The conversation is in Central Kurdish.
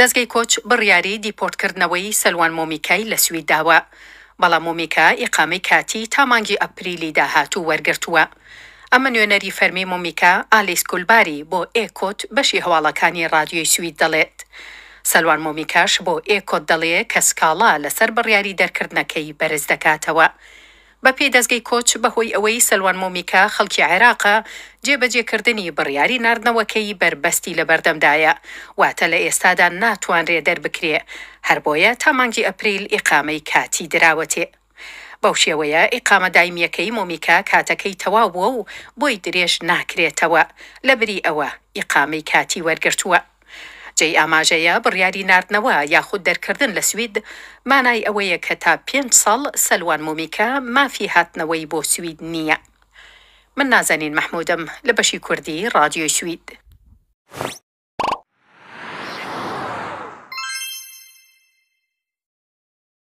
دەستگەی کۆچ بڕیاری دیپۆرتکردنەوەی سەلوان مۆمیکای لە سویدداوە بەڵام مۆمیکا ئیقامی کاتی تا مانگی ئەپریلی داهاتوو وەرگرتووە. ئەمە نوێنەری فەرمی مۆمیکا ئالیسکولباری بۆ ئێکۆت بەشی هەواڵەکانی رادیۆی سوید دەڵێت. سەلوان مۆمیکاش بۆ ئێکۆت دەڵێ کەسکاڵا لەسەر بڕیاری دەرکردنەکەی بەرز دەکاتەوە. بە پێی دەستگەی کۆچ بەهۆی ئەوەی سەلوان مۆمیکا خەڵکی عێراقا جێبەجێکردنی بڕیاری نردنەوەکەی بربەستی لە بەردەمدایە واتە لە ئێستادا ناتوانرێ دەربکرێ هەر بۆیە تا مانگی ئەپریل ئیقامەی کاتی دراوەتێ. بەو شێوەیە ئیقامە دایمیەکەی مۆمیکا کاتەکەی تەواو بووە و بۆی درێژ ناکرێتەوە لەبری ئەوە ئیقامی کاتی وەرگرتووە. جێی ئاماژەیە بڕیاری نردنەوە یاخود دەرکردن لە سوید مانای ئەوەیە کە تا پێنج ساڵ سەلوان مومیکە مافی هاتنەوەی بۆ سوید نییە. من نازانین مححمودم لە بەشی کوردی رادیۆ سوید.